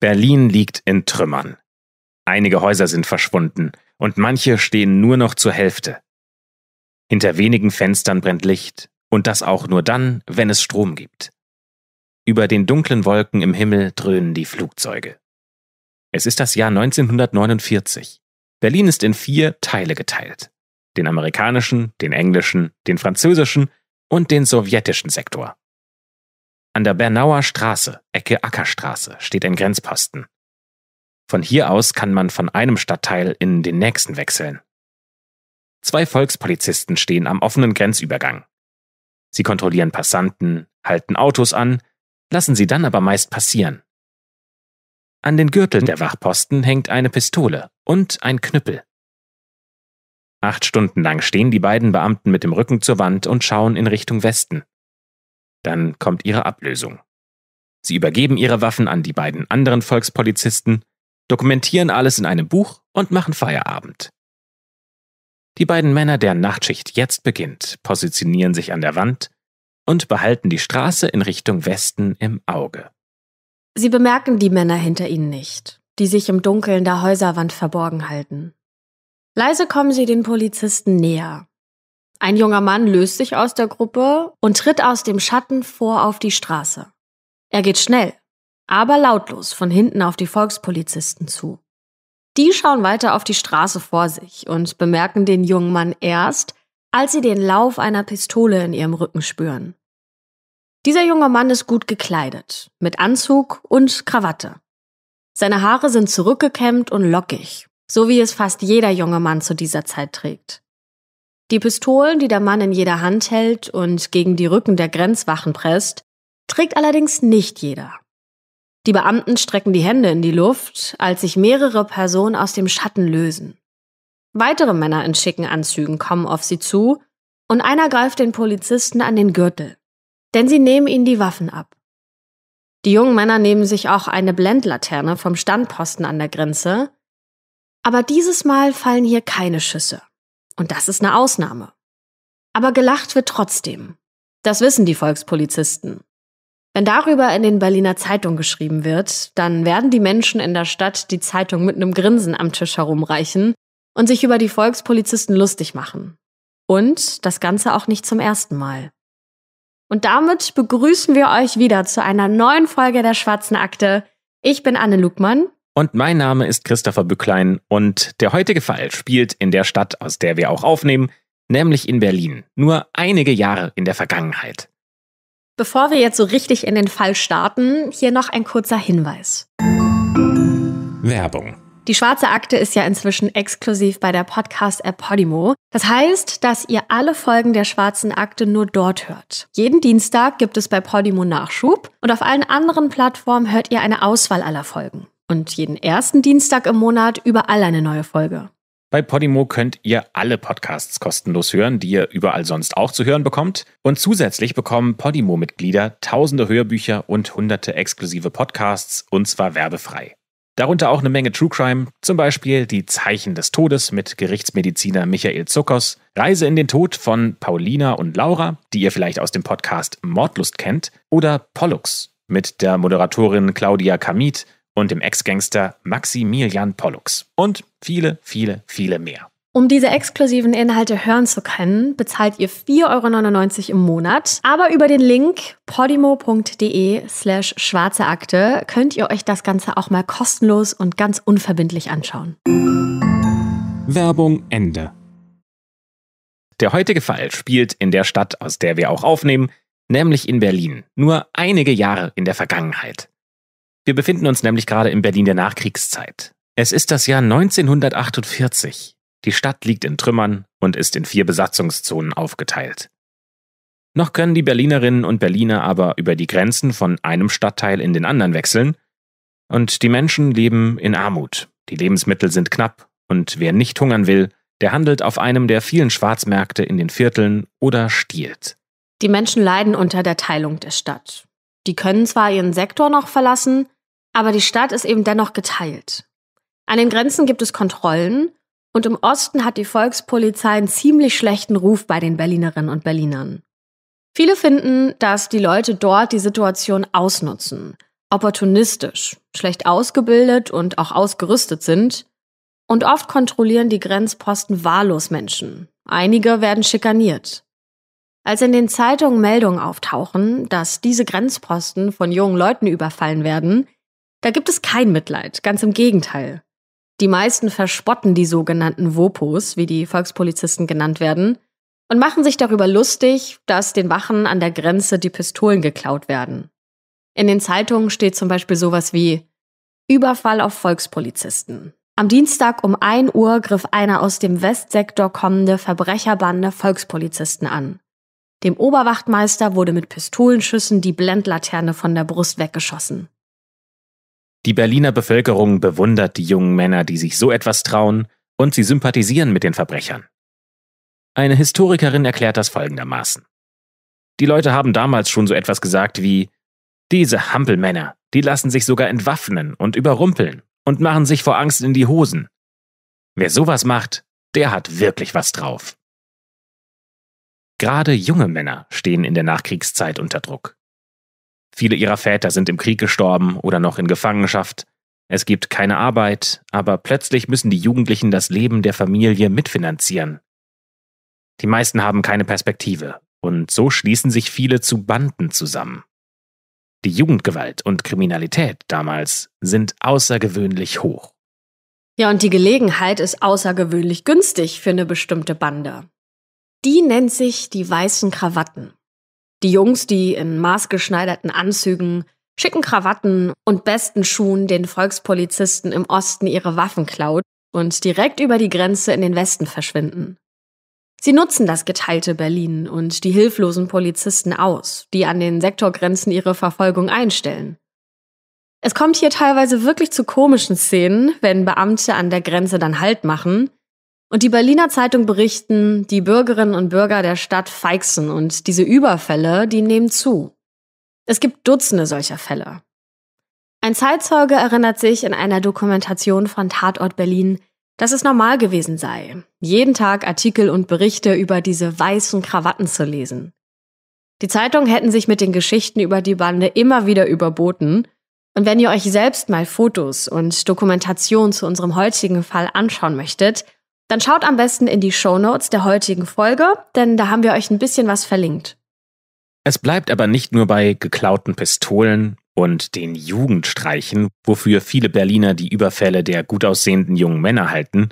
Berlin liegt in Trümmern. Einige Häuser sind verschwunden und manche stehen nur noch zur Hälfte. Hinter wenigen Fenstern brennt Licht und das auch nur dann, wenn es Strom gibt. Über den dunklen Wolken im Himmel dröhnen die Flugzeuge. Es ist das Jahr 1949. Berlin ist in vier Teile geteilt. Den amerikanischen, den englischen, den französischen und den sowjetischen Sektor. An der Bernauer Straße, Ecke Ackerstraße, steht ein Grenzposten. Von hier aus kann man von einem Stadtteil in den nächsten wechseln. Zwei Volkspolizisten stehen am offenen Grenzübergang. Sie kontrollieren Passanten, halten Autos an, lassen sie dann aber meist passieren. An den Gürteln der Wachposten hängt eine Pistole und ein Knüppel. Acht Stunden lang stehen die beiden Beamten mit dem Rücken zur Wand und schauen in Richtung Westen. Dann kommt ihre Ablösung. Sie übergeben ihre Waffen an die beiden anderen Volkspolizisten, dokumentieren alles in einem Buch und machen Feierabend. Die beiden Männer, deren Nachtschicht jetzt beginnt, positionieren sich an der Wand und behalten die Straße in Richtung Westen im Auge. Sie bemerken die Männer hinter ihnen nicht, die sich im Dunkeln der Häuserwand verborgen halten. Leise kommen sie den Polizisten näher, ein junger Mann löst sich aus der Gruppe und tritt aus dem Schatten vor auf die Straße. Er geht schnell, aber lautlos von hinten auf die Volkspolizisten zu. Die schauen weiter auf die Straße vor sich und bemerken den jungen Mann erst, als sie den Lauf einer Pistole in ihrem Rücken spüren. Dieser junge Mann ist gut gekleidet, mit Anzug und Krawatte. Seine Haare sind zurückgekämmt und lockig, so wie es fast jeder junge Mann zu dieser Zeit trägt. Die Pistolen, die der Mann in jeder Hand hält und gegen die Rücken der Grenzwachen presst, trägt allerdings nicht jeder. Die Beamten strecken die Hände in die Luft, als sich mehrere Personen aus dem Schatten lösen. Weitere Männer in schicken Anzügen kommen auf sie zu und einer greift den Polizisten an den Gürtel, denn sie nehmen ihnen die Waffen ab. Die jungen Männer nehmen sich auch eine Blendlaterne vom Standposten an der Grenze, aber dieses Mal fallen hier keine Schüsse. Und das ist eine Ausnahme. Aber gelacht wird trotzdem. Das wissen die Volkspolizisten. Wenn darüber in den Berliner Zeitungen geschrieben wird, dann werden die Menschen in der Stadt die Zeitung mit einem Grinsen am Tisch herumreichen und sich über die Volkspolizisten lustig machen. Und das Ganze auch nicht zum ersten Mal. Und damit begrüßen wir euch wieder zu einer neuen Folge der Schwarzen Akte. Ich bin Anne Lugmann und mein Name ist Christopher Bücklein und der heutige Fall spielt in der Stadt, aus der wir auch aufnehmen, nämlich in Berlin, nur einige Jahre in der Vergangenheit. Bevor wir jetzt so richtig in den Fall starten, hier noch ein kurzer Hinweis. Werbung. Die schwarze Akte ist ja inzwischen exklusiv bei der Podcast-App Podimo. Das heißt, dass ihr alle Folgen der schwarzen Akte nur dort hört. Jeden Dienstag gibt es bei Podimo Nachschub und auf allen anderen Plattformen hört ihr eine Auswahl aller Folgen und jeden ersten Dienstag im Monat überall eine neue Folge. Bei Podimo könnt ihr alle Podcasts kostenlos hören, die ihr überall sonst auch zu hören bekommt. Und zusätzlich bekommen Podimo-Mitglieder tausende Hörbücher und hunderte exklusive Podcasts, und zwar werbefrei. Darunter auch eine Menge True Crime, zum Beispiel Die Zeichen des Todes mit Gerichtsmediziner Michael Zuckers, Reise in den Tod von Paulina und Laura, die ihr vielleicht aus dem Podcast Mordlust kennt, oder Pollux mit der Moderatorin Claudia Kamit und dem Ex-Gangster Maximilian Pollux und viele, viele, viele mehr. Um diese exklusiven Inhalte hören zu können, bezahlt ihr 4,99 Euro im Monat. Aber über den Link podimo.de slash schwarze Akte könnt ihr euch das Ganze auch mal kostenlos und ganz unverbindlich anschauen. Werbung Ende. Der heutige Fall spielt in der Stadt, aus der wir auch aufnehmen, nämlich in Berlin, nur einige Jahre in der Vergangenheit. Wir befinden uns nämlich gerade in Berlin der Nachkriegszeit. Es ist das Jahr 1948. Die Stadt liegt in Trümmern und ist in vier Besatzungszonen aufgeteilt. Noch können die Berlinerinnen und Berliner aber über die Grenzen von einem Stadtteil in den anderen wechseln, und die Menschen leben in Armut, die Lebensmittel sind knapp, und wer nicht hungern will, der handelt auf einem der vielen Schwarzmärkte in den Vierteln oder stiehlt. Die Menschen leiden unter der Teilung der Stadt. Die können zwar ihren Sektor noch verlassen, aber die Stadt ist eben dennoch geteilt. An den Grenzen gibt es Kontrollen und im Osten hat die Volkspolizei einen ziemlich schlechten Ruf bei den Berlinerinnen und Berlinern. Viele finden, dass die Leute dort die Situation ausnutzen, opportunistisch, schlecht ausgebildet und auch ausgerüstet sind. Und oft kontrollieren die Grenzposten wahllos Menschen. Einige werden schikaniert. Als in den Zeitungen Meldungen auftauchen, dass diese Grenzposten von jungen Leuten überfallen werden, da gibt es kein Mitleid, ganz im Gegenteil. Die meisten verspotten die sogenannten Wopos, wie die Volkspolizisten genannt werden, und machen sich darüber lustig, dass den Wachen an der Grenze die Pistolen geklaut werden. In den Zeitungen steht zum Beispiel sowas wie Überfall auf Volkspolizisten. Am Dienstag um 1 Uhr griff einer aus dem Westsektor kommende Verbrecherbande Volkspolizisten an. Dem Oberwachtmeister wurde mit Pistolenschüssen die Blendlaterne von der Brust weggeschossen. Die Berliner Bevölkerung bewundert die jungen Männer, die sich so etwas trauen, und sie sympathisieren mit den Verbrechern. Eine Historikerin erklärt das folgendermaßen. Die Leute haben damals schon so etwas gesagt wie diese Hampelmänner, die lassen sich sogar entwaffnen und überrumpeln und machen sich vor Angst in die Hosen. Wer sowas macht, der hat wirklich was drauf. Gerade junge Männer stehen in der Nachkriegszeit unter Druck. Viele ihrer Väter sind im Krieg gestorben oder noch in Gefangenschaft. Es gibt keine Arbeit, aber plötzlich müssen die Jugendlichen das Leben der Familie mitfinanzieren. Die meisten haben keine Perspektive und so schließen sich viele zu Banden zusammen. Die Jugendgewalt und Kriminalität damals sind außergewöhnlich hoch. Ja, und die Gelegenheit ist außergewöhnlich günstig für eine bestimmte Bande. Die nennt sich die weißen Krawatten. Die Jungs, die in maßgeschneiderten Anzügen, schicken Krawatten und besten Schuhen den Volkspolizisten im Osten ihre Waffen klaut und direkt über die Grenze in den Westen verschwinden. Sie nutzen das geteilte Berlin und die hilflosen Polizisten aus, die an den Sektorgrenzen ihre Verfolgung einstellen. Es kommt hier teilweise wirklich zu komischen Szenen, wenn Beamte an der Grenze dann Halt machen, und die Berliner Zeitung berichten, die Bürgerinnen und Bürger der Stadt feixen und diese Überfälle, die nehmen zu. Es gibt Dutzende solcher Fälle. Ein Zeitzeuge erinnert sich in einer Dokumentation von Tatort Berlin, dass es normal gewesen sei, jeden Tag Artikel und Berichte über diese weißen Krawatten zu lesen. Die Zeitungen hätten sich mit den Geschichten über die Bande immer wieder überboten. Und wenn ihr euch selbst mal Fotos und Dokumentationen zu unserem heutigen Fall anschauen möchtet, dann schaut am besten in die Shownotes der heutigen Folge, denn da haben wir euch ein bisschen was verlinkt. Es bleibt aber nicht nur bei geklauten Pistolen und den Jugendstreichen, wofür viele Berliner die Überfälle der gut aussehenden jungen Männer halten.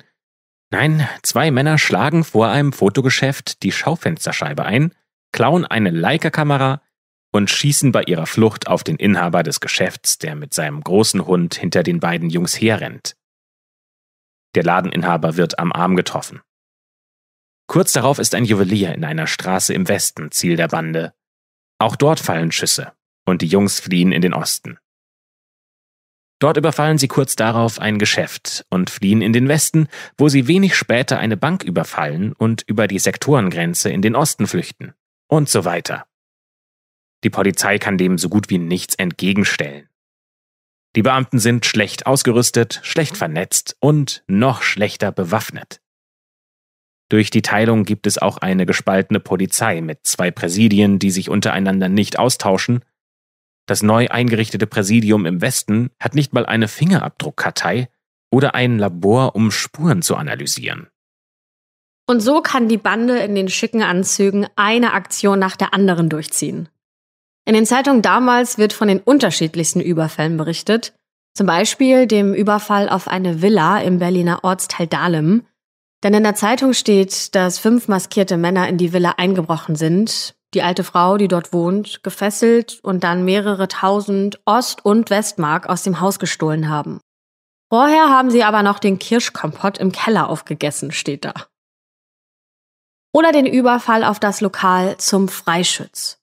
Nein, zwei Männer schlagen vor einem Fotogeschäft die Schaufensterscheibe ein, klauen eine Leica-Kamera und schießen bei ihrer Flucht auf den Inhaber des Geschäfts, der mit seinem großen Hund hinter den beiden Jungs herrennt. Der Ladeninhaber wird am Arm getroffen. Kurz darauf ist ein Juwelier in einer Straße im Westen Ziel der Bande. Auch dort fallen Schüsse und die Jungs fliehen in den Osten. Dort überfallen sie kurz darauf ein Geschäft und fliehen in den Westen, wo sie wenig später eine Bank überfallen und über die Sektorengrenze in den Osten flüchten. Und so weiter. Die Polizei kann dem so gut wie nichts entgegenstellen. Die Beamten sind schlecht ausgerüstet, schlecht vernetzt und noch schlechter bewaffnet. Durch die Teilung gibt es auch eine gespaltene Polizei mit zwei Präsidien, die sich untereinander nicht austauschen. Das neu eingerichtete Präsidium im Westen hat nicht mal eine Fingerabdruckkartei oder ein Labor, um Spuren zu analysieren. Und so kann die Bande in den schicken Anzügen eine Aktion nach der anderen durchziehen. In den Zeitungen damals wird von den unterschiedlichsten Überfällen berichtet, zum Beispiel dem Überfall auf eine Villa im Berliner Ortsteil Dahlem. Denn in der Zeitung steht, dass fünf maskierte Männer in die Villa eingebrochen sind, die alte Frau, die dort wohnt, gefesselt und dann mehrere tausend Ost- und Westmark aus dem Haus gestohlen haben. Vorher haben sie aber noch den Kirschkompott im Keller aufgegessen, steht da. Oder den Überfall auf das Lokal zum Freischütz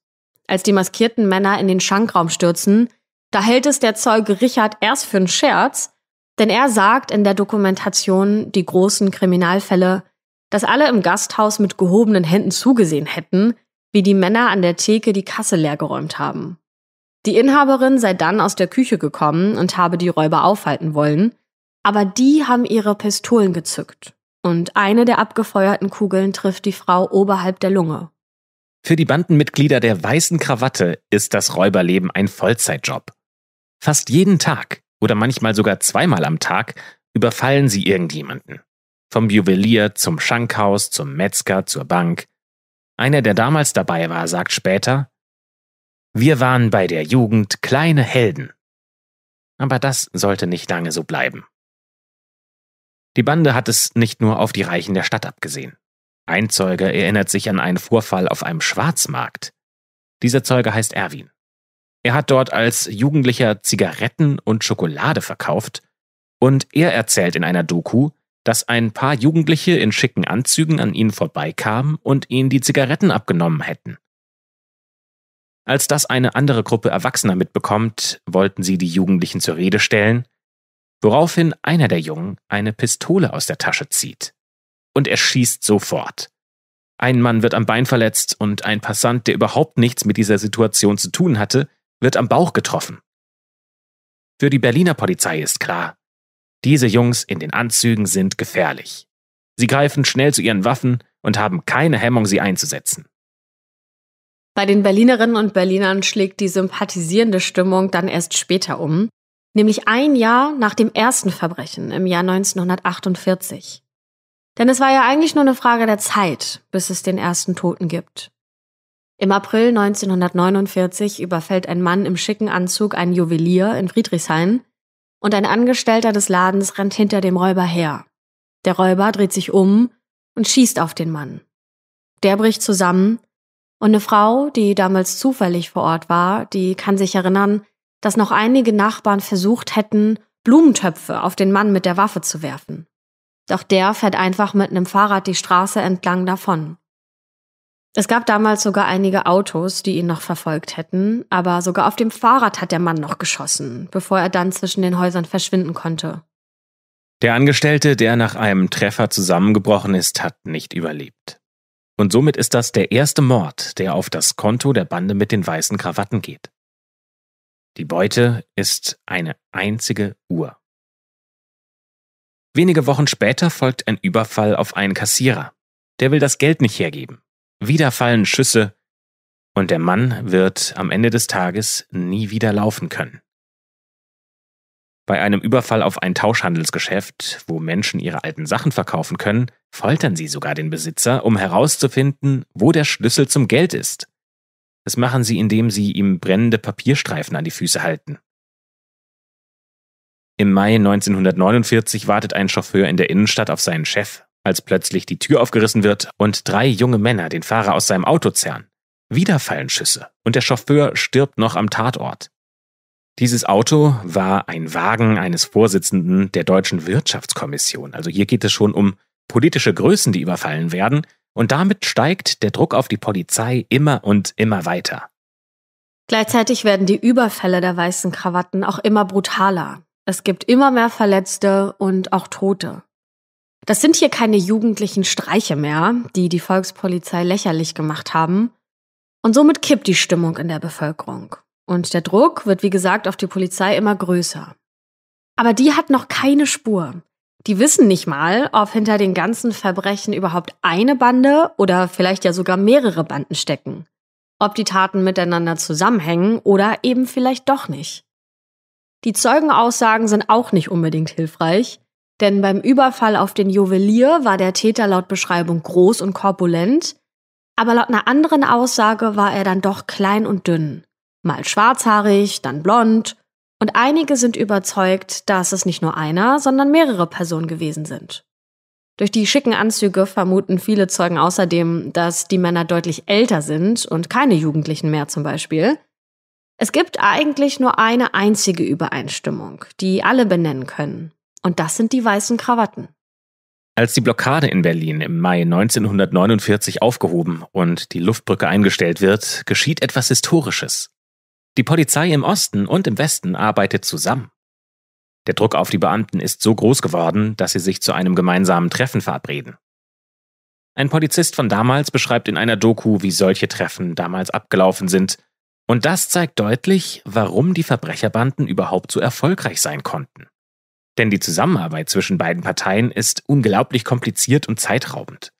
als die maskierten Männer in den Schankraum stürzen, da hält es der Zeuge Richard erst für einen Scherz, denn er sagt in der Dokumentation Die großen Kriminalfälle, dass alle im Gasthaus mit gehobenen Händen zugesehen hätten, wie die Männer an der Theke die Kasse leergeräumt haben. Die Inhaberin sei dann aus der Küche gekommen und habe die Räuber aufhalten wollen, aber die haben ihre Pistolen gezückt und eine der abgefeuerten Kugeln trifft die Frau oberhalb der Lunge. Für die Bandenmitglieder der weißen Krawatte ist das Räuberleben ein Vollzeitjob. Fast jeden Tag oder manchmal sogar zweimal am Tag überfallen sie irgendjemanden. Vom Juwelier zum Schankhaus, zum Metzger, zur Bank. Einer, der damals dabei war, sagt später, wir waren bei der Jugend kleine Helden. Aber das sollte nicht lange so bleiben. Die Bande hat es nicht nur auf die Reichen der Stadt abgesehen. Ein Zeuge erinnert sich an einen Vorfall auf einem Schwarzmarkt. Dieser Zeuge heißt Erwin. Er hat dort als Jugendlicher Zigaretten und Schokolade verkauft und er erzählt in einer Doku, dass ein paar Jugendliche in schicken Anzügen an ihnen vorbeikamen und ihnen die Zigaretten abgenommen hätten. Als das eine andere Gruppe Erwachsener mitbekommt, wollten sie die Jugendlichen zur Rede stellen, woraufhin einer der Jungen eine Pistole aus der Tasche zieht und er schießt sofort. Ein Mann wird am Bein verletzt und ein Passant, der überhaupt nichts mit dieser Situation zu tun hatte, wird am Bauch getroffen. Für die Berliner Polizei ist klar, diese Jungs in den Anzügen sind gefährlich. Sie greifen schnell zu ihren Waffen und haben keine Hemmung, sie einzusetzen. Bei den Berlinerinnen und Berlinern schlägt die sympathisierende Stimmung dann erst später um, nämlich ein Jahr nach dem ersten Verbrechen im Jahr 1948. Denn es war ja eigentlich nur eine Frage der Zeit, bis es den ersten Toten gibt. Im April 1949 überfällt ein Mann im schicken Anzug einen Juwelier in Friedrichshain und ein Angestellter des Ladens rennt hinter dem Räuber her. Der Räuber dreht sich um und schießt auf den Mann. Der bricht zusammen und eine Frau, die damals zufällig vor Ort war, die kann sich erinnern, dass noch einige Nachbarn versucht hätten, Blumentöpfe auf den Mann mit der Waffe zu werfen doch der fährt einfach mit einem Fahrrad die Straße entlang davon. Es gab damals sogar einige Autos, die ihn noch verfolgt hätten, aber sogar auf dem Fahrrad hat der Mann noch geschossen, bevor er dann zwischen den Häusern verschwinden konnte. Der Angestellte, der nach einem Treffer zusammengebrochen ist, hat nicht überlebt. Und somit ist das der erste Mord, der auf das Konto der Bande mit den weißen Krawatten geht. Die Beute ist eine einzige Uhr. Wenige Wochen später folgt ein Überfall auf einen Kassierer. Der will das Geld nicht hergeben. Wieder fallen Schüsse und der Mann wird am Ende des Tages nie wieder laufen können. Bei einem Überfall auf ein Tauschhandelsgeschäft, wo Menschen ihre alten Sachen verkaufen können, foltern sie sogar den Besitzer, um herauszufinden, wo der Schlüssel zum Geld ist. Das machen sie, indem sie ihm brennende Papierstreifen an die Füße halten. Im Mai 1949 wartet ein Chauffeur in der Innenstadt auf seinen Chef, als plötzlich die Tür aufgerissen wird und drei junge Männer den Fahrer aus seinem Auto zerren. Wieder fallen Schüsse und der Chauffeur stirbt noch am Tatort. Dieses Auto war ein Wagen eines Vorsitzenden der Deutschen Wirtschaftskommission. Also hier geht es schon um politische Größen, die überfallen werden, und damit steigt der Druck auf die Polizei immer und immer weiter. Gleichzeitig werden die Überfälle der weißen Krawatten auch immer brutaler. Es gibt immer mehr Verletzte und auch Tote. Das sind hier keine jugendlichen Streiche mehr, die die Volkspolizei lächerlich gemacht haben. Und somit kippt die Stimmung in der Bevölkerung. Und der Druck wird, wie gesagt, auf die Polizei immer größer. Aber die hat noch keine Spur. Die wissen nicht mal, ob hinter den ganzen Verbrechen überhaupt eine Bande oder vielleicht ja sogar mehrere Banden stecken. Ob die Taten miteinander zusammenhängen oder eben vielleicht doch nicht. Die Zeugenaussagen sind auch nicht unbedingt hilfreich, denn beim Überfall auf den Juwelier war der Täter laut Beschreibung groß und korpulent, aber laut einer anderen Aussage war er dann doch klein und dünn, mal schwarzhaarig, dann blond, und einige sind überzeugt, dass es nicht nur einer, sondern mehrere Personen gewesen sind. Durch die schicken Anzüge vermuten viele Zeugen außerdem, dass die Männer deutlich älter sind und keine Jugendlichen mehr zum Beispiel. Es gibt eigentlich nur eine einzige Übereinstimmung, die alle benennen können. Und das sind die weißen Krawatten. Als die Blockade in Berlin im Mai 1949 aufgehoben und die Luftbrücke eingestellt wird, geschieht etwas Historisches. Die Polizei im Osten und im Westen arbeitet zusammen. Der Druck auf die Beamten ist so groß geworden, dass sie sich zu einem gemeinsamen Treffen verabreden. Ein Polizist von damals beschreibt in einer Doku, wie solche Treffen damals abgelaufen sind und das zeigt deutlich, warum die Verbrecherbanden überhaupt so erfolgreich sein konnten. Denn die Zusammenarbeit zwischen beiden Parteien ist unglaublich kompliziert und zeitraubend.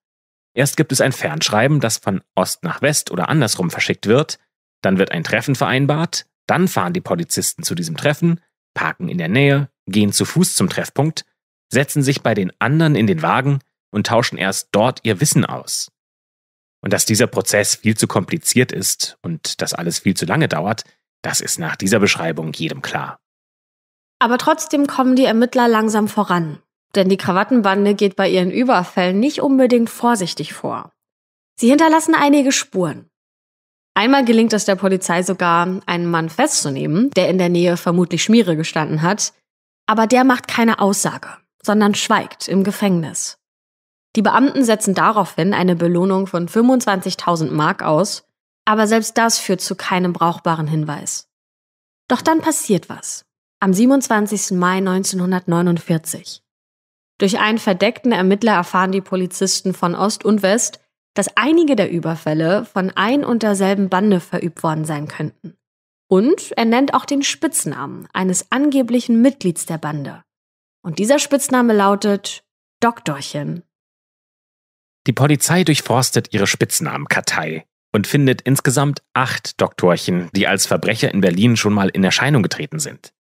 Erst gibt es ein Fernschreiben, das von Ost nach West oder andersrum verschickt wird, dann wird ein Treffen vereinbart, dann fahren die Polizisten zu diesem Treffen, parken in der Nähe, gehen zu Fuß zum Treffpunkt, setzen sich bei den anderen in den Wagen und tauschen erst dort ihr Wissen aus. Und dass dieser Prozess viel zu kompliziert ist und das alles viel zu lange dauert, das ist nach dieser Beschreibung jedem klar. Aber trotzdem kommen die Ermittler langsam voran. Denn die Krawattenbande geht bei ihren Überfällen nicht unbedingt vorsichtig vor. Sie hinterlassen einige Spuren. Einmal gelingt es der Polizei sogar, einen Mann festzunehmen, der in der Nähe vermutlich Schmiere gestanden hat, aber der macht keine Aussage, sondern schweigt im Gefängnis. Die Beamten setzen daraufhin eine Belohnung von 25.000 Mark aus, aber selbst das führt zu keinem brauchbaren Hinweis. Doch dann passiert was. Am 27. Mai 1949. Durch einen verdeckten Ermittler erfahren die Polizisten von Ost und West, dass einige der Überfälle von ein und derselben Bande verübt worden sein könnten. Und er nennt auch den Spitznamen eines angeblichen Mitglieds der Bande. Und dieser Spitzname lautet Doktorchen. Die Polizei durchforstet ihre Spitznamenkartei und findet insgesamt acht Doktorchen, die als Verbrecher in Berlin schon mal in Erscheinung getreten sind.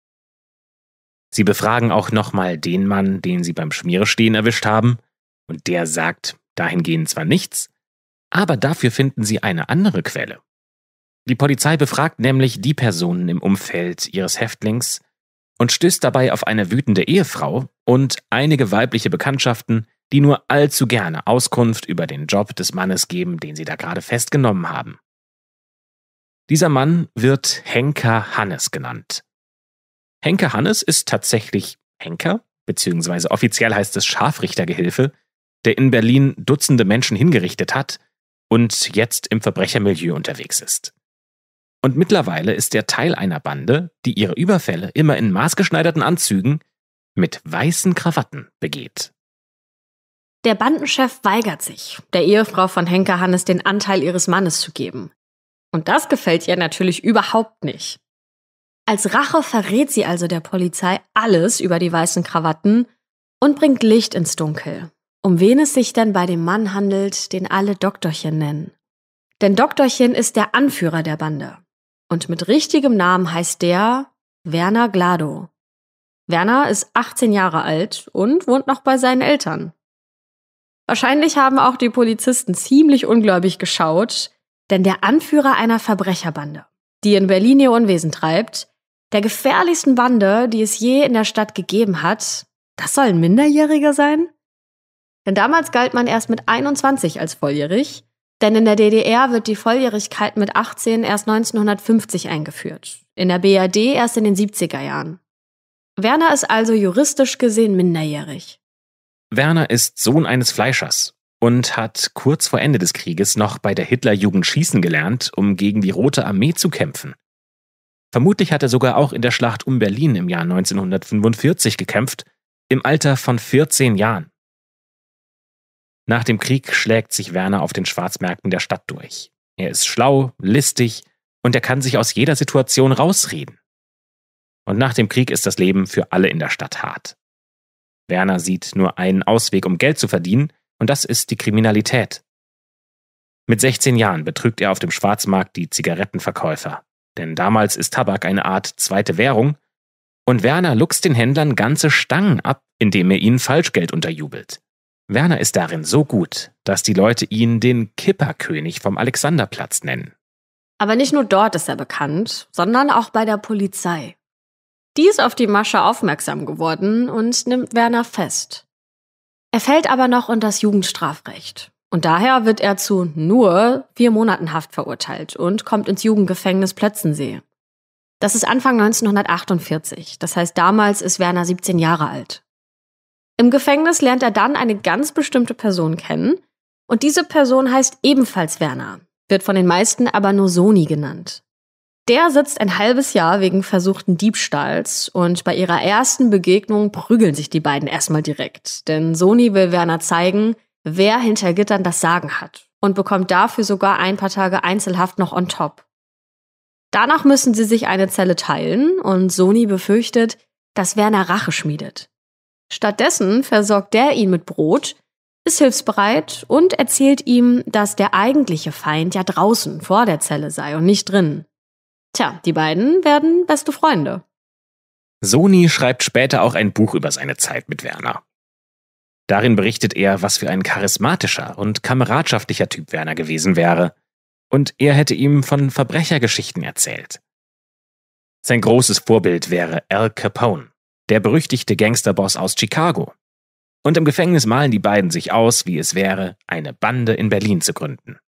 Sie befragen auch nochmal den Mann, den sie beim Schmierestehen erwischt haben, und der sagt dahingehend zwar nichts, aber dafür finden sie eine andere Quelle. Die Polizei befragt nämlich die Personen im Umfeld ihres Häftlings und stößt dabei auf eine wütende Ehefrau und einige weibliche Bekanntschaften, die nur allzu gerne Auskunft über den Job des Mannes geben, den sie da gerade festgenommen haben. Dieser Mann wird Henker Hannes genannt. Henker Hannes ist tatsächlich Henker, beziehungsweise offiziell heißt es Scharfrichtergehilfe, der in Berlin Dutzende Menschen hingerichtet hat und jetzt im Verbrechermilieu unterwegs ist. Und mittlerweile ist er Teil einer Bande, die ihre Überfälle immer in maßgeschneiderten Anzügen mit weißen Krawatten begeht. Der Bandenchef weigert sich, der Ehefrau von Henker Hannes den Anteil ihres Mannes zu geben. Und das gefällt ihr natürlich überhaupt nicht. Als Rache verrät sie also der Polizei alles über die weißen Krawatten und bringt Licht ins Dunkel, um wen es sich denn bei dem Mann handelt, den alle Doktorchen nennen. Denn Doktorchen ist der Anführer der Bande. Und mit richtigem Namen heißt der Werner Glado. Werner ist 18 Jahre alt und wohnt noch bei seinen Eltern. Wahrscheinlich haben auch die Polizisten ziemlich ungläubig geschaut, denn der Anführer einer Verbrecherbande, die in Berlin ihr Unwesen treibt, der gefährlichsten Bande, die es je in der Stadt gegeben hat, das soll ein Minderjähriger sein? Denn damals galt man erst mit 21 als volljährig, denn in der DDR wird die Volljährigkeit mit 18 erst 1950 eingeführt, in der BRD erst in den 70er Jahren. Werner ist also juristisch gesehen minderjährig. Werner ist Sohn eines Fleischers und hat kurz vor Ende des Krieges noch bei der Hitlerjugend schießen gelernt, um gegen die Rote Armee zu kämpfen. Vermutlich hat er sogar auch in der Schlacht um Berlin im Jahr 1945 gekämpft, im Alter von 14 Jahren. Nach dem Krieg schlägt sich Werner auf den Schwarzmärkten der Stadt durch. Er ist schlau, listig und er kann sich aus jeder Situation rausreden. Und nach dem Krieg ist das Leben für alle in der Stadt hart. Werner sieht nur einen Ausweg, um Geld zu verdienen, und das ist die Kriminalität. Mit 16 Jahren betrügt er auf dem Schwarzmarkt die Zigarettenverkäufer, denn damals ist Tabak eine Art zweite Währung, und Werner luchst den Händlern ganze Stangen ab, indem er ihnen Falschgeld unterjubelt. Werner ist darin so gut, dass die Leute ihn den Kipperkönig vom Alexanderplatz nennen. Aber nicht nur dort ist er bekannt, sondern auch bei der Polizei. Die ist auf die Masche aufmerksam geworden und nimmt Werner fest. Er fällt aber noch unter das Jugendstrafrecht. Und daher wird er zu nur vier Monaten Haft verurteilt und kommt ins Jugendgefängnis Plötzensee. Das ist Anfang 1948, das heißt damals ist Werner 17 Jahre alt. Im Gefängnis lernt er dann eine ganz bestimmte Person kennen und diese Person heißt ebenfalls Werner, wird von den meisten aber nur Soni genannt. Der sitzt ein halbes Jahr wegen versuchten Diebstahls und bei ihrer ersten Begegnung prügeln sich die beiden erstmal direkt. Denn Sony will Werner zeigen, wer hinter Gittern das Sagen hat und bekommt dafür sogar ein paar Tage Einzelhaft noch on top. Danach müssen sie sich eine Zelle teilen und Sony befürchtet, dass Werner Rache schmiedet. Stattdessen versorgt der ihn mit Brot, ist hilfsbereit und erzählt ihm, dass der eigentliche Feind ja draußen vor der Zelle sei und nicht drinnen. Tja, die beiden werden beste Freunde. Sony schreibt später auch ein Buch über seine Zeit mit Werner. Darin berichtet er, was für ein charismatischer und kameradschaftlicher Typ Werner gewesen wäre, und er hätte ihm von Verbrechergeschichten erzählt. Sein großes Vorbild wäre Al Capone, der berüchtigte Gangsterboss aus Chicago. Und im Gefängnis malen die beiden sich aus, wie es wäre, eine Bande in Berlin zu gründen.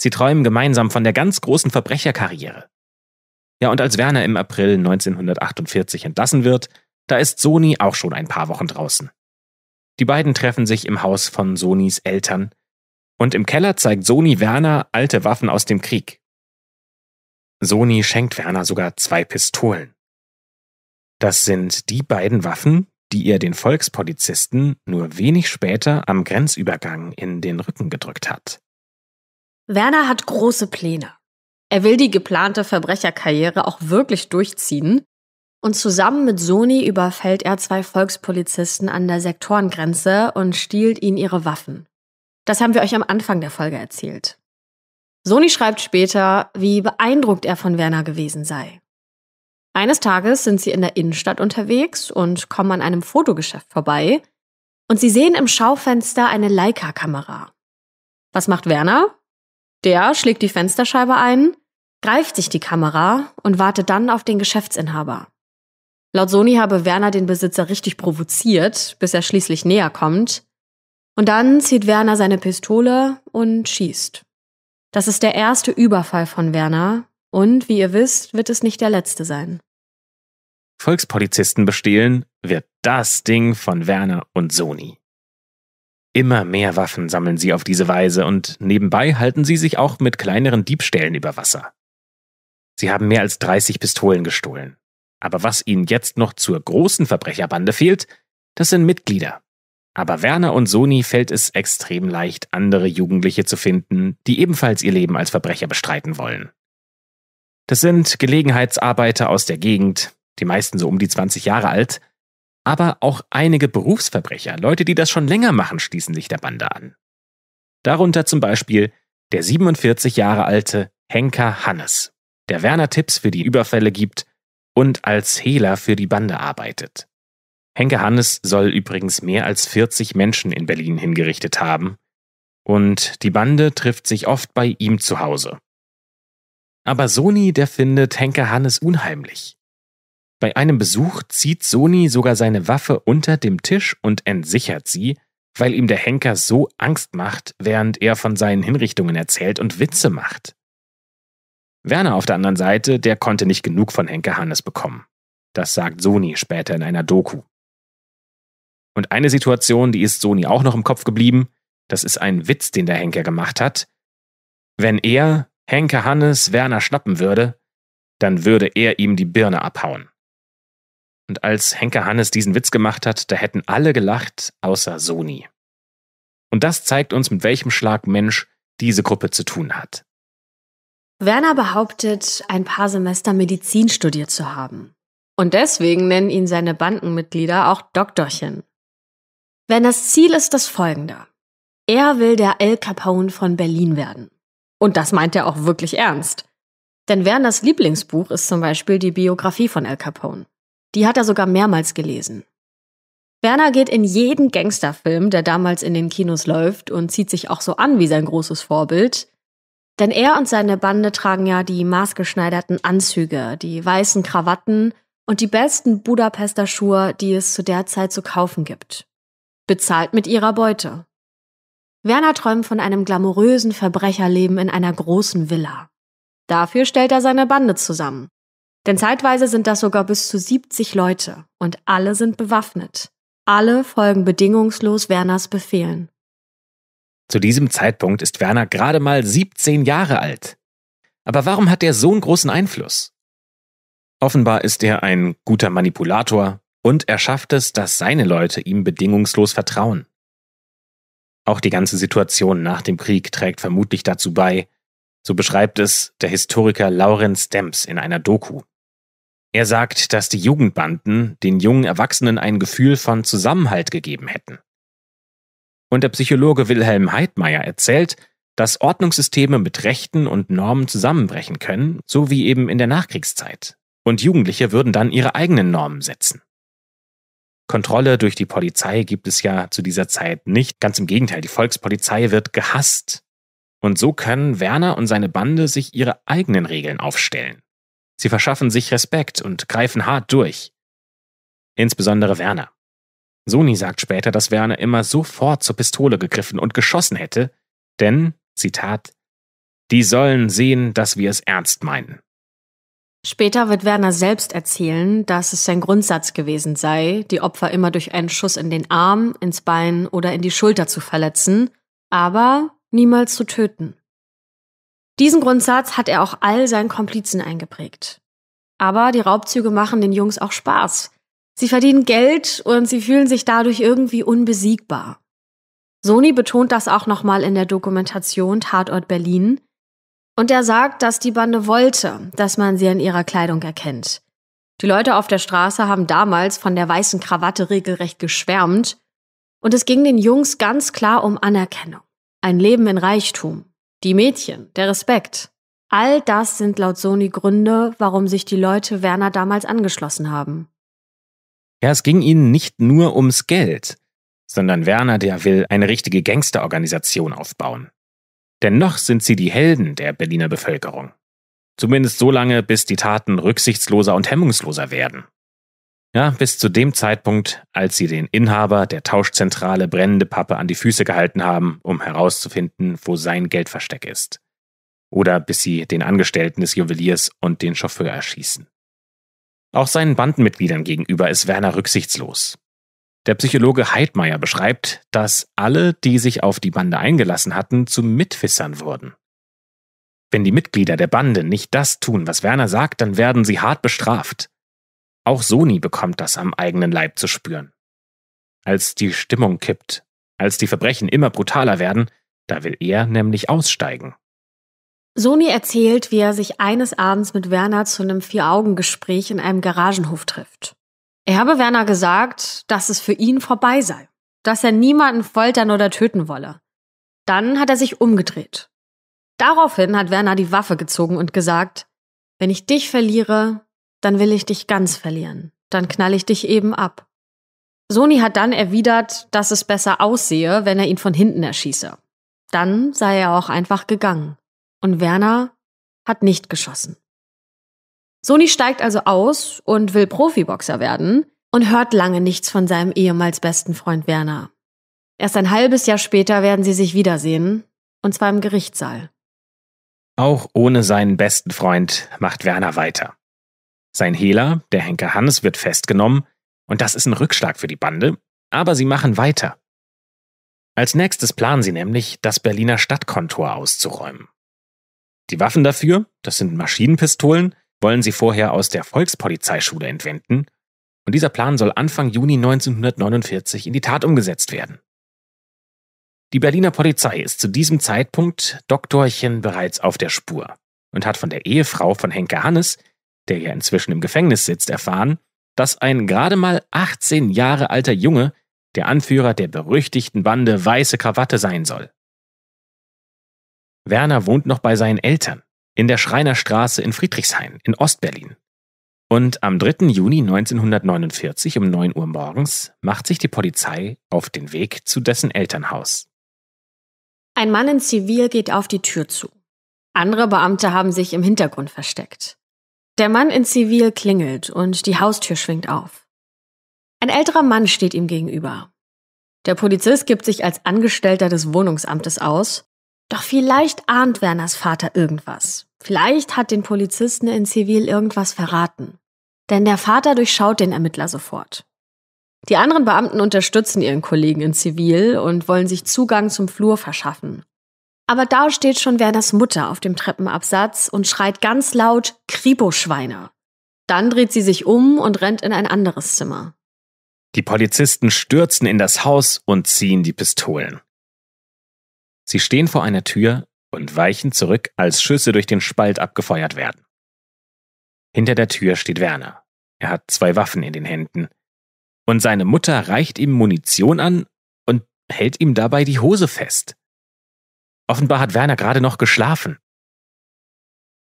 Sie träumen gemeinsam von der ganz großen Verbrecherkarriere, ja, und als Werner im April 1948 entlassen wird, da ist Sony auch schon ein paar Wochen draußen. Die beiden treffen sich im Haus von Sonys Eltern. Und im Keller zeigt Sony Werner alte Waffen aus dem Krieg. Sony schenkt Werner sogar zwei Pistolen. Das sind die beiden Waffen, die er den Volkspolizisten nur wenig später am Grenzübergang in den Rücken gedrückt hat. Werner hat große Pläne. Er will die geplante Verbrecherkarriere auch wirklich durchziehen. Und zusammen mit Sony überfällt er zwei Volkspolizisten an der Sektorengrenze und stiehlt ihnen ihre Waffen. Das haben wir euch am Anfang der Folge erzählt. Sony schreibt später, wie beeindruckt er von Werner gewesen sei. Eines Tages sind sie in der Innenstadt unterwegs und kommen an einem Fotogeschäft vorbei und sie sehen im Schaufenster eine Leica-Kamera. Was macht Werner? Der schlägt die Fensterscheibe ein greift sich die Kamera und wartet dann auf den Geschäftsinhaber. Laut Sony habe Werner den Besitzer richtig provoziert, bis er schließlich näher kommt. Und dann zieht Werner seine Pistole und schießt. Das ist der erste Überfall von Werner und, wie ihr wisst, wird es nicht der letzte sein. Volkspolizisten bestehlen wird das Ding von Werner und Sony. Immer mehr Waffen sammeln sie auf diese Weise und nebenbei halten sie sich auch mit kleineren Diebstählen über Wasser. Sie haben mehr als 30 Pistolen gestohlen. Aber was ihnen jetzt noch zur großen Verbrecherbande fehlt, das sind Mitglieder. Aber Werner und Sony fällt es extrem leicht, andere Jugendliche zu finden, die ebenfalls ihr Leben als Verbrecher bestreiten wollen. Das sind Gelegenheitsarbeiter aus der Gegend, die meisten so um die 20 Jahre alt, aber auch einige Berufsverbrecher, Leute, die das schon länger machen, schließen sich der Bande an. Darunter zum Beispiel der 47 Jahre alte Henker Hannes der Werner Tipps für die Überfälle gibt und als Hehler für die Bande arbeitet. Henke Hannes soll übrigens mehr als 40 Menschen in Berlin hingerichtet haben und die Bande trifft sich oft bei ihm zu Hause. Aber Sony, der findet Henke Hannes unheimlich. Bei einem Besuch zieht Sony sogar seine Waffe unter dem Tisch und entsichert sie, weil ihm der Henker so Angst macht, während er von seinen Hinrichtungen erzählt und Witze macht. Werner auf der anderen Seite, der konnte nicht genug von Henke Hannes bekommen. Das sagt Sony später in einer Doku. Und eine Situation, die ist Sony auch noch im Kopf geblieben, das ist ein Witz, den der Henker gemacht hat. Wenn er Henke Hannes Werner schnappen würde, dann würde er ihm die Birne abhauen. Und als Henker Hannes diesen Witz gemacht hat, da hätten alle gelacht, außer Sony. Und das zeigt uns, mit welchem Schlag Mensch diese Gruppe zu tun hat. Werner behauptet, ein paar Semester Medizin studiert zu haben. Und deswegen nennen ihn seine Bandenmitglieder auch Doktorchen. Werners Ziel ist das folgende. Er will der El Capone von Berlin werden. Und das meint er auch wirklich ernst. Denn Werners Lieblingsbuch ist zum Beispiel die Biografie von El Capone. Die hat er sogar mehrmals gelesen. Werner geht in jeden Gangsterfilm, der damals in den Kinos läuft, und zieht sich auch so an wie sein großes Vorbild, denn er und seine Bande tragen ja die maßgeschneiderten Anzüge, die weißen Krawatten und die besten Budapester Schuhe, die es zu der Zeit zu kaufen gibt. Bezahlt mit ihrer Beute. Werner träumt von einem glamourösen Verbrecherleben in einer großen Villa. Dafür stellt er seine Bande zusammen. Denn zeitweise sind das sogar bis zu 70 Leute und alle sind bewaffnet. Alle folgen bedingungslos Werners Befehlen. Zu diesem Zeitpunkt ist Werner gerade mal 17 Jahre alt. Aber warum hat er so einen großen Einfluss? Offenbar ist er ein guter Manipulator und er schafft es, dass seine Leute ihm bedingungslos vertrauen. Auch die ganze Situation nach dem Krieg trägt vermutlich dazu bei, so beschreibt es der Historiker Lawrence Demps in einer Doku. Er sagt, dass die Jugendbanden den jungen Erwachsenen ein Gefühl von Zusammenhalt gegeben hätten. Und der Psychologe Wilhelm Heidmeier erzählt, dass Ordnungssysteme mit Rechten und Normen zusammenbrechen können, so wie eben in der Nachkriegszeit. Und Jugendliche würden dann ihre eigenen Normen setzen. Kontrolle durch die Polizei gibt es ja zu dieser Zeit nicht. Ganz im Gegenteil, die Volkspolizei wird gehasst. Und so können Werner und seine Bande sich ihre eigenen Regeln aufstellen. Sie verschaffen sich Respekt und greifen hart durch. Insbesondere Werner. Sony sagt später, dass Werner immer sofort zur Pistole gegriffen und geschossen hätte, denn, Zitat, die sollen sehen, dass wir es ernst meinen. Später wird Werner selbst erzählen, dass es sein Grundsatz gewesen sei, die Opfer immer durch einen Schuss in den Arm, ins Bein oder in die Schulter zu verletzen, aber niemals zu töten. Diesen Grundsatz hat er auch all seinen Komplizen eingeprägt. Aber die Raubzüge machen den Jungs auch Spaß. Sie verdienen Geld und sie fühlen sich dadurch irgendwie unbesiegbar. Sony betont das auch nochmal in der Dokumentation Tatort Berlin. Und er sagt, dass die Bande wollte, dass man sie an ihrer Kleidung erkennt. Die Leute auf der Straße haben damals von der weißen Krawatte regelrecht geschwärmt. Und es ging den Jungs ganz klar um Anerkennung. Ein Leben in Reichtum. Die Mädchen, der Respekt. All das sind laut Sony Gründe, warum sich die Leute Werner damals angeschlossen haben. Ja, es ging ihnen nicht nur ums Geld, sondern Werner, der will eine richtige Gangsterorganisation aufbauen. Denn noch sind sie die Helden der Berliner Bevölkerung. Zumindest so lange, bis die Taten rücksichtsloser und hemmungsloser werden. Ja, bis zu dem Zeitpunkt, als sie den Inhaber der Tauschzentrale brennende Pappe an die Füße gehalten haben, um herauszufinden, wo sein Geldversteck ist. Oder bis sie den Angestellten des Juweliers und den Chauffeur erschießen. Auch seinen Bandenmitgliedern gegenüber ist Werner rücksichtslos. Der Psychologe Heidmeier beschreibt, dass alle, die sich auf die Bande eingelassen hatten, zu Mitwissern wurden. Wenn die Mitglieder der Bande nicht das tun, was Werner sagt, dann werden sie hart bestraft. Auch Sony bekommt das am eigenen Leib zu spüren. Als die Stimmung kippt, als die Verbrechen immer brutaler werden, da will er nämlich aussteigen. Sony erzählt, wie er sich eines Abends mit Werner zu einem Vier-Augen-Gespräch in einem Garagenhof trifft. Er habe Werner gesagt, dass es für ihn vorbei sei, dass er niemanden foltern oder töten wolle. Dann hat er sich umgedreht. Daraufhin hat Werner die Waffe gezogen und gesagt, wenn ich dich verliere, dann will ich dich ganz verlieren, dann knall ich dich eben ab. Sony hat dann erwidert, dass es besser aussehe, wenn er ihn von hinten erschieße. Dann sei er auch einfach gegangen und Werner hat nicht geschossen. Sony steigt also aus und will Profiboxer werden und hört lange nichts von seinem ehemals besten Freund Werner. Erst ein halbes Jahr später werden sie sich wiedersehen, und zwar im Gerichtssaal. Auch ohne seinen besten Freund macht Werner weiter. Sein Hehler, der Henker Hannes, wird festgenommen, und das ist ein Rückschlag für die Bande, aber sie machen weiter. Als nächstes planen sie nämlich, das Berliner Stadtkontor auszuräumen. Die Waffen dafür, das sind Maschinenpistolen, wollen sie vorher aus der Volkspolizeischule entwenden und dieser Plan soll Anfang Juni 1949 in die Tat umgesetzt werden. Die Berliner Polizei ist zu diesem Zeitpunkt Doktorchen bereits auf der Spur und hat von der Ehefrau von Henke Hannes, der ja inzwischen im Gefängnis sitzt, erfahren, dass ein gerade mal 18 Jahre alter Junge der Anführer der berüchtigten Bande Weiße Krawatte sein soll. Werner wohnt noch bei seinen Eltern in der Schreinerstraße in Friedrichshain in Ostberlin. Und am 3. Juni 1949 um 9 Uhr morgens macht sich die Polizei auf den Weg zu dessen Elternhaus. Ein Mann in Zivil geht auf die Tür zu. Andere Beamte haben sich im Hintergrund versteckt. Der Mann in Zivil klingelt und die Haustür schwingt auf. Ein älterer Mann steht ihm gegenüber. Der Polizist gibt sich als Angestellter des Wohnungsamtes aus doch vielleicht ahnt Werners Vater irgendwas. Vielleicht hat den Polizisten in Zivil irgendwas verraten. Denn der Vater durchschaut den Ermittler sofort. Die anderen Beamten unterstützen ihren Kollegen in Zivil und wollen sich Zugang zum Flur verschaffen. Aber da steht schon Werners Mutter auf dem Treppenabsatz und schreit ganz laut Kriboschweine. Dann dreht sie sich um und rennt in ein anderes Zimmer. Die Polizisten stürzen in das Haus und ziehen die Pistolen. Sie stehen vor einer Tür und weichen zurück, als Schüsse durch den Spalt abgefeuert werden. Hinter der Tür steht Werner. Er hat zwei Waffen in den Händen. Und seine Mutter reicht ihm Munition an und hält ihm dabei die Hose fest. Offenbar hat Werner gerade noch geschlafen.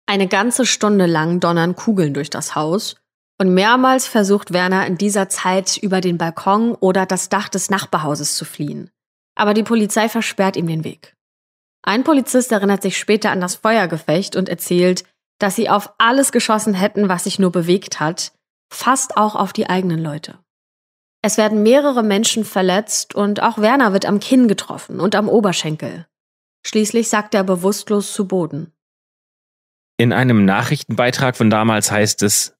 Eine ganze Stunde lang donnern Kugeln durch das Haus und mehrmals versucht Werner in dieser Zeit über den Balkon oder das Dach des Nachbarhauses zu fliehen aber die Polizei versperrt ihm den Weg. Ein Polizist erinnert sich später an das Feuergefecht und erzählt, dass sie auf alles geschossen hätten, was sich nur bewegt hat, fast auch auf die eigenen Leute. Es werden mehrere Menschen verletzt und auch Werner wird am Kinn getroffen und am Oberschenkel. Schließlich sackt er bewusstlos zu Boden. In einem Nachrichtenbeitrag von damals heißt es,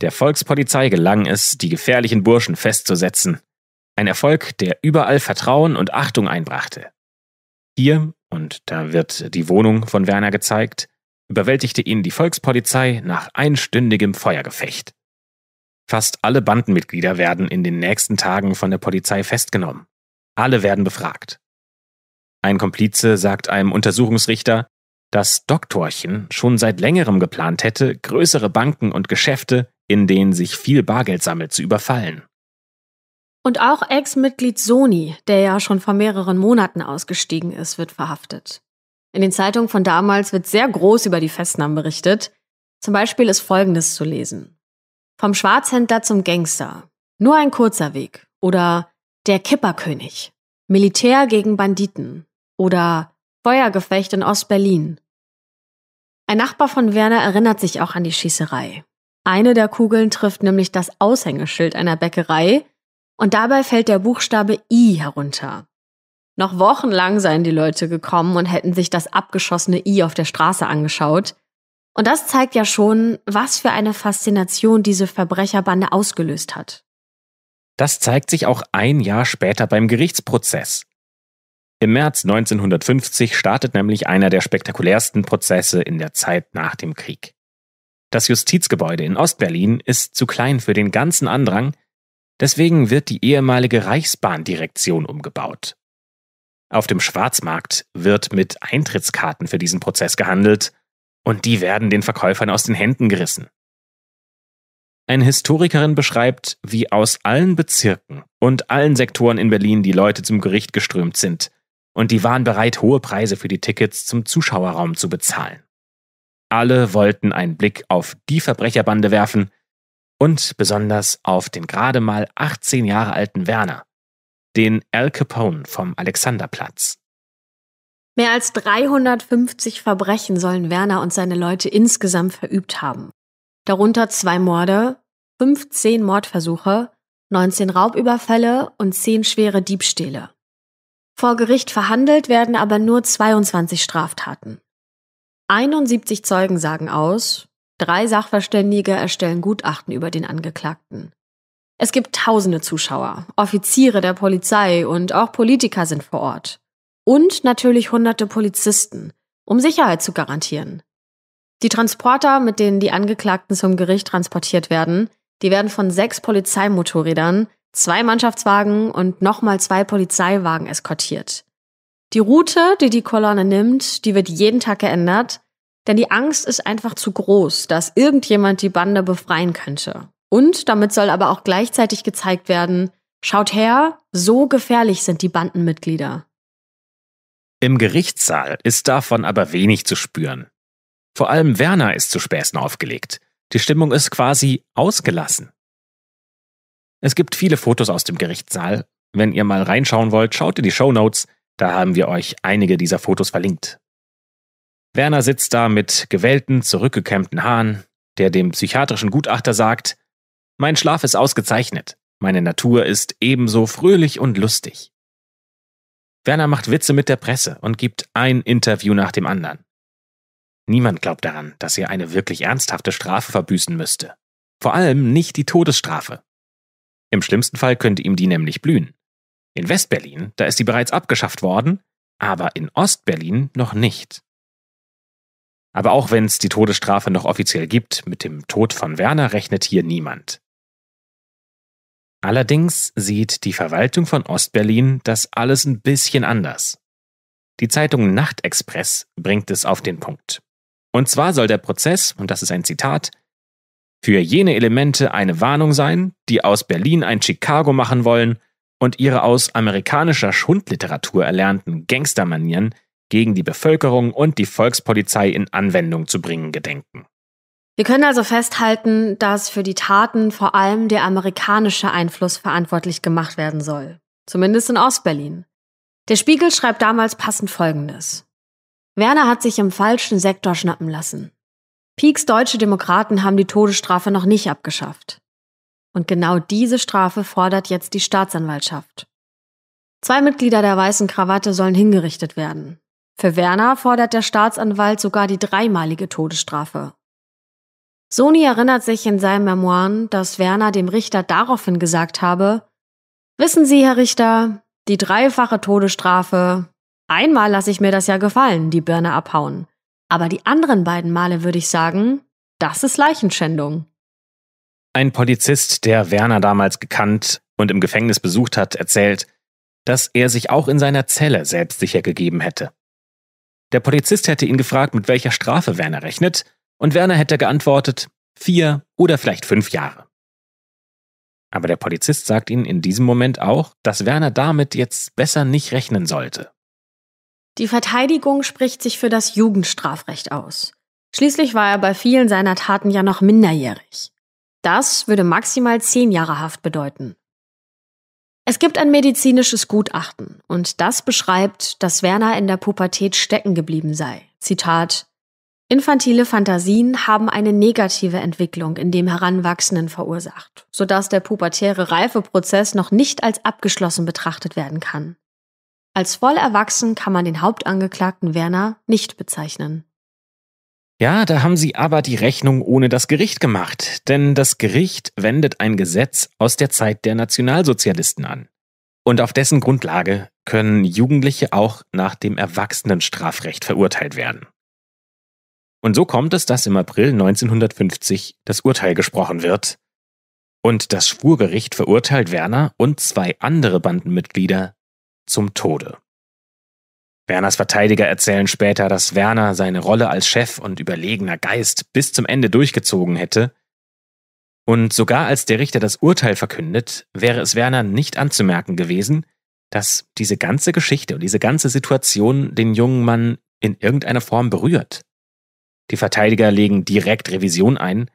der Volkspolizei gelang es, die gefährlichen Burschen festzusetzen. Ein Erfolg, der überall Vertrauen und Achtung einbrachte. Hier, und da wird die Wohnung von Werner gezeigt, überwältigte ihn die Volkspolizei nach einstündigem Feuergefecht. Fast alle Bandenmitglieder werden in den nächsten Tagen von der Polizei festgenommen. Alle werden befragt. Ein Komplize sagt einem Untersuchungsrichter, dass Doktorchen schon seit längerem geplant hätte, größere Banken und Geschäfte, in denen sich viel Bargeld sammelt, zu überfallen. Und auch Ex-Mitglied Sony, der ja schon vor mehreren Monaten ausgestiegen ist, wird verhaftet. In den Zeitungen von damals wird sehr groß über die Festnahmen berichtet. Zum Beispiel ist Folgendes zu lesen. Vom Schwarzhändler zum Gangster. Nur ein kurzer Weg. Oder der Kipperkönig. Militär gegen Banditen. Oder Feuergefecht in Ostberlin. Ein Nachbar von Werner erinnert sich auch an die Schießerei. Eine der Kugeln trifft nämlich das Aushängeschild einer Bäckerei, und dabei fällt der Buchstabe I herunter. Noch wochenlang seien die Leute gekommen und hätten sich das abgeschossene I auf der Straße angeschaut. Und das zeigt ja schon, was für eine Faszination diese Verbrecherbande ausgelöst hat. Das zeigt sich auch ein Jahr später beim Gerichtsprozess. Im März 1950 startet nämlich einer der spektakulärsten Prozesse in der Zeit nach dem Krieg. Das Justizgebäude in Ostberlin ist zu klein für den ganzen Andrang, Deswegen wird die ehemalige Reichsbahndirektion umgebaut. Auf dem Schwarzmarkt wird mit Eintrittskarten für diesen Prozess gehandelt und die werden den Verkäufern aus den Händen gerissen. Eine Historikerin beschreibt, wie aus allen Bezirken und allen Sektoren in Berlin die Leute zum Gericht geströmt sind und die waren bereit, hohe Preise für die Tickets zum Zuschauerraum zu bezahlen. Alle wollten einen Blick auf die Verbrecherbande werfen, und besonders auf den gerade mal 18 Jahre alten Werner, den Al Capone vom Alexanderplatz. Mehr als 350 Verbrechen sollen Werner und seine Leute insgesamt verübt haben. Darunter zwei Morde, 15 Mordversuche, 19 Raubüberfälle und 10 schwere Diebstähle. Vor Gericht verhandelt werden aber nur 22 Straftaten. 71 Zeugen sagen aus, Drei Sachverständige erstellen Gutachten über den Angeklagten. Es gibt tausende Zuschauer, Offiziere der Polizei und auch Politiker sind vor Ort. Und natürlich hunderte Polizisten, um Sicherheit zu garantieren. Die Transporter, mit denen die Angeklagten zum Gericht transportiert werden, die werden von sechs Polizeimotorrädern, zwei Mannschaftswagen und nochmal zwei Polizeiwagen eskortiert. Die Route, die die Kolonne nimmt, die wird jeden Tag geändert denn die Angst ist einfach zu groß, dass irgendjemand die Bande befreien könnte. Und damit soll aber auch gleichzeitig gezeigt werden, schaut her, so gefährlich sind die Bandenmitglieder. Im Gerichtssaal ist davon aber wenig zu spüren. Vor allem Werner ist zu Späßen aufgelegt. Die Stimmung ist quasi ausgelassen. Es gibt viele Fotos aus dem Gerichtssaal. Wenn ihr mal reinschauen wollt, schaut in die Show Notes. Da haben wir euch einige dieser Fotos verlinkt. Werner sitzt da mit gewellten, zurückgekämmten Haaren, der dem psychiatrischen Gutachter sagt, mein Schlaf ist ausgezeichnet, meine Natur ist ebenso fröhlich und lustig. Werner macht Witze mit der Presse und gibt ein Interview nach dem anderen. Niemand glaubt daran, dass er eine wirklich ernsthafte Strafe verbüßen müsste. Vor allem nicht die Todesstrafe. Im schlimmsten Fall könnte ihm die nämlich blühen. In Westberlin, da ist sie bereits abgeschafft worden, aber in Ostberlin noch nicht. Aber auch wenn es die Todesstrafe noch offiziell gibt, mit dem Tod von Werner rechnet hier niemand. Allerdings sieht die Verwaltung von Ostberlin das alles ein bisschen anders. Die Zeitung Nachtexpress bringt es auf den Punkt. Und zwar soll der Prozess, und das ist ein Zitat, für jene Elemente eine Warnung sein, die aus Berlin ein Chicago machen wollen und ihre aus amerikanischer Schundliteratur erlernten Gangstermanieren gegen die Bevölkerung und die Volkspolizei in Anwendung zu bringen gedenken. Wir können also festhalten, dass für die Taten vor allem der amerikanische Einfluss verantwortlich gemacht werden soll. Zumindest in Ostberlin. Der Spiegel schreibt damals passend Folgendes. Werner hat sich im falschen Sektor schnappen lassen. Pieks deutsche Demokraten haben die Todesstrafe noch nicht abgeschafft. Und genau diese Strafe fordert jetzt die Staatsanwaltschaft. Zwei Mitglieder der weißen Krawatte sollen hingerichtet werden. Für Werner fordert der Staatsanwalt sogar die dreimalige Todesstrafe. Sony erinnert sich in seinen Memoiren, dass Werner dem Richter daraufhin gesagt habe, Wissen Sie, Herr Richter, die dreifache Todesstrafe, einmal lasse ich mir das ja gefallen, die Birne abhauen. Aber die anderen beiden Male würde ich sagen, das ist Leichenschändung. Ein Polizist, der Werner damals gekannt und im Gefängnis besucht hat, erzählt, dass er sich auch in seiner Zelle selbst sicher gegeben hätte. Der Polizist hätte ihn gefragt, mit welcher Strafe Werner rechnet, und Werner hätte geantwortet, vier oder vielleicht fünf Jahre. Aber der Polizist sagt ihnen in diesem Moment auch, dass Werner damit jetzt besser nicht rechnen sollte. Die Verteidigung spricht sich für das Jugendstrafrecht aus. Schließlich war er bei vielen seiner Taten ja noch minderjährig. Das würde maximal zehn Jahre Haft bedeuten. Es gibt ein medizinisches Gutachten und das beschreibt, dass Werner in der Pubertät stecken geblieben sei. Zitat Infantile Fantasien haben eine negative Entwicklung in dem Heranwachsenden verursacht, sodass der pubertäre Reifeprozess noch nicht als abgeschlossen betrachtet werden kann. Als voll erwachsen kann man den Hauptangeklagten Werner nicht bezeichnen. Ja, da haben sie aber die Rechnung ohne das Gericht gemacht, denn das Gericht wendet ein Gesetz aus der Zeit der Nationalsozialisten an. Und auf dessen Grundlage können Jugendliche auch nach dem Erwachsenenstrafrecht verurteilt werden. Und so kommt es, dass im April 1950 das Urteil gesprochen wird und das Schwurgericht verurteilt Werner und zwei andere Bandenmitglieder zum Tode. Werners Verteidiger erzählen später, dass Werner seine Rolle als Chef und überlegener Geist bis zum Ende durchgezogen hätte. Und sogar als der Richter das Urteil verkündet, wäre es Werner nicht anzumerken gewesen, dass diese ganze Geschichte und diese ganze Situation den jungen Mann in irgendeiner Form berührt. Die Verteidiger legen direkt Revision ein,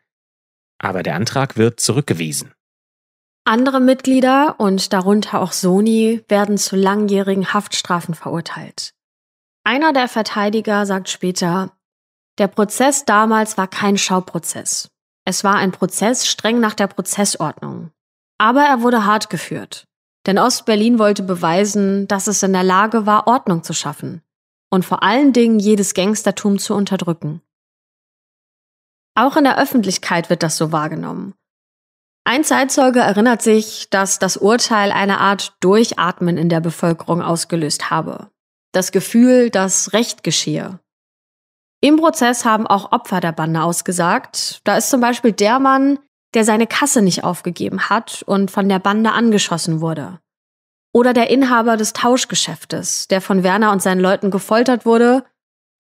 aber der Antrag wird zurückgewiesen. Andere Mitglieder und darunter auch Sony werden zu langjährigen Haftstrafen verurteilt. Einer der Verteidiger sagt später, der Prozess damals war kein Schauprozess. Es war ein Prozess streng nach der Prozessordnung. Aber er wurde hart geführt. Denn Ostberlin wollte beweisen, dass es in der Lage war, Ordnung zu schaffen und vor allen Dingen jedes Gangstertum zu unterdrücken. Auch in der Öffentlichkeit wird das so wahrgenommen. Ein Zeitzeuge erinnert sich, dass das Urteil eine Art Durchatmen in der Bevölkerung ausgelöst habe das Gefühl, dass Recht geschehe. Im Prozess haben auch Opfer der Bande ausgesagt. Da ist zum Beispiel der Mann, der seine Kasse nicht aufgegeben hat und von der Bande angeschossen wurde. Oder der Inhaber des Tauschgeschäftes, der von Werner und seinen Leuten gefoltert wurde.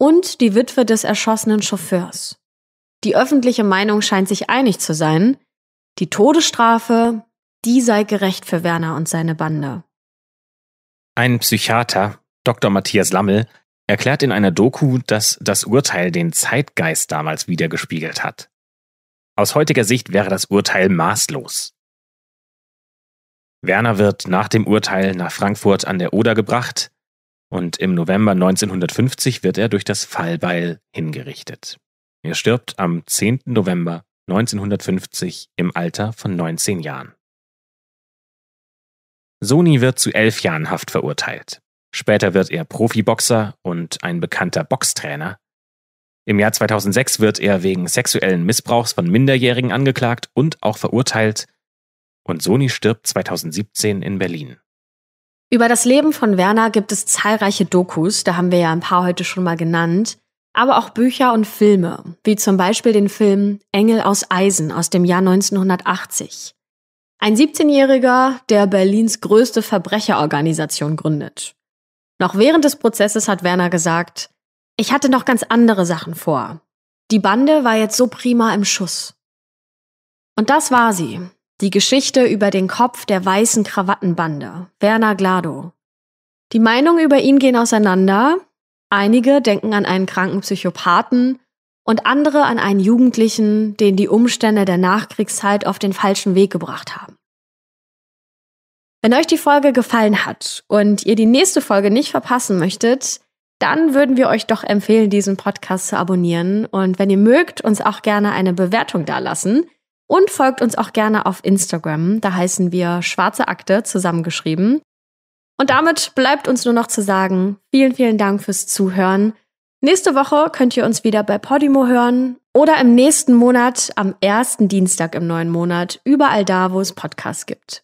Und die Witwe des erschossenen Chauffeurs. Die öffentliche Meinung scheint sich einig zu sein. Die Todesstrafe, die sei gerecht für Werner und seine Bande. Ein Psychiater Dr. Matthias Lammel, erklärt in einer Doku, dass das Urteil den Zeitgeist damals wiedergespiegelt hat. Aus heutiger Sicht wäre das Urteil maßlos. Werner wird nach dem Urteil nach Frankfurt an der Oder gebracht und im November 1950 wird er durch das Fallbeil hingerichtet. Er stirbt am 10. November 1950 im Alter von 19 Jahren. Sony wird zu elf Jahren Haft verurteilt. Später wird er Profiboxer und ein bekannter Boxtrainer. Im Jahr 2006 wird er wegen sexuellen Missbrauchs von Minderjährigen angeklagt und auch verurteilt. Und Sony stirbt 2017 in Berlin. Über das Leben von Werner gibt es zahlreiche Dokus, da haben wir ja ein paar heute schon mal genannt, aber auch Bücher und Filme, wie zum Beispiel den Film Engel aus Eisen aus dem Jahr 1980. Ein 17-Jähriger, der Berlins größte Verbrecherorganisation gründet. Noch während des Prozesses hat Werner gesagt, ich hatte noch ganz andere Sachen vor. Die Bande war jetzt so prima im Schuss. Und das war sie, die Geschichte über den Kopf der weißen Krawattenbande, Werner Glado. Die Meinungen über ihn gehen auseinander. Einige denken an einen kranken Psychopathen und andere an einen Jugendlichen, den die Umstände der Nachkriegszeit auf den falschen Weg gebracht haben. Wenn euch die Folge gefallen hat und ihr die nächste Folge nicht verpassen möchtet, dann würden wir euch doch empfehlen, diesen Podcast zu abonnieren. Und wenn ihr mögt, uns auch gerne eine Bewertung dalassen. Und folgt uns auch gerne auf Instagram. Da heißen wir Schwarze Akte zusammengeschrieben. Und damit bleibt uns nur noch zu sagen, vielen, vielen Dank fürs Zuhören. Nächste Woche könnt ihr uns wieder bei Podimo hören oder im nächsten Monat am ersten Dienstag im neuen Monat überall da, wo es Podcasts gibt.